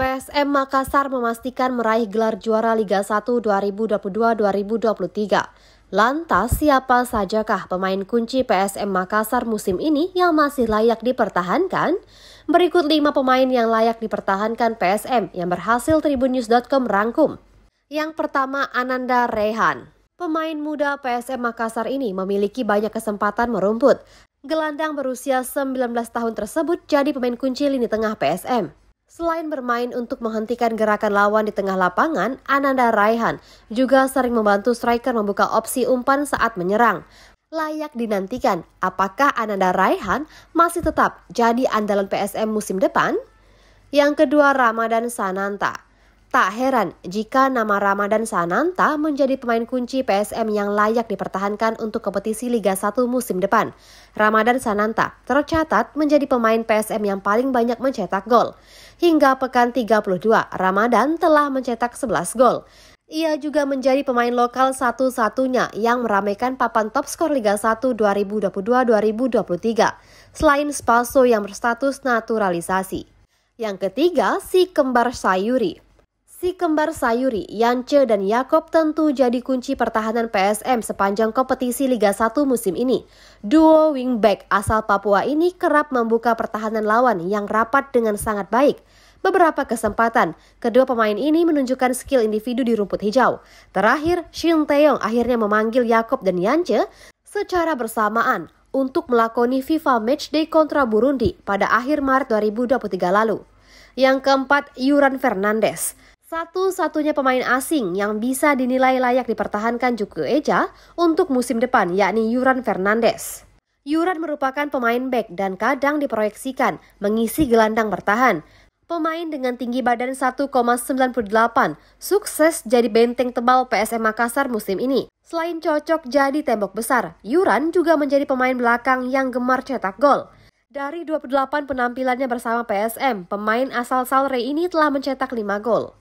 PSM Makassar memastikan meraih gelar juara Liga 1 2022-2023. Lantas, siapa sajakah pemain kunci PSM Makassar musim ini yang masih layak dipertahankan? Berikut 5 pemain yang layak dipertahankan PSM yang berhasil tribunnews.com rangkum. Yang pertama, Ananda Rehan. Pemain muda PSM Makassar ini memiliki banyak kesempatan merumput. Gelandang berusia 19 tahun tersebut jadi pemain kunci lini tengah PSM. Selain bermain untuk menghentikan gerakan lawan di tengah lapangan, Ananda Raihan juga sering membantu striker membuka opsi umpan saat menyerang. Layak dinantikan, apakah Ananda Raihan masih tetap jadi andalan PSM musim depan? Yang kedua, Ramadan Sananta. Tak heran jika nama Ramadan Sananta menjadi pemain kunci PSM yang layak dipertahankan untuk kompetisi Liga 1 musim depan. Ramadan Sananta tercatat menjadi pemain PSM yang paling banyak mencetak gol. Hingga pekan 32, Ramadan telah mencetak 11 gol. Ia juga menjadi pemain lokal satu-satunya yang meramaikan papan top skor Liga 1 2022-2023, selain Spaso yang berstatus naturalisasi. Yang ketiga, si kembar Sayuri. Si kembar Sayuri, Yance dan Yakob tentu jadi kunci pertahanan PSM sepanjang kompetisi Liga 1 musim ini. Duo wingback asal Papua ini kerap membuka pertahanan lawan yang rapat dengan sangat baik. Beberapa kesempatan, kedua pemain ini menunjukkan skill individu di rumput hijau. Terakhir, Shin Taeyong akhirnya memanggil Yakob dan Yance secara bersamaan untuk melakoni FIFA Matchday kontra Burundi pada akhir Maret 2023 lalu. Yang keempat, Yuran Fernandes. Satu-satunya pemain asing yang bisa dinilai layak dipertahankan Juku Eja untuk musim depan yakni Yuran Fernandes. Yuran merupakan pemain back dan kadang diproyeksikan mengisi gelandang bertahan. Pemain dengan tinggi badan 1,98 sukses jadi benteng tebal PSM Makassar musim ini. Selain cocok jadi tembok besar, Yuran juga menjadi pemain belakang yang gemar cetak gol. Dari 28 penampilannya bersama PSM, pemain asal Salre ini telah mencetak 5 gol.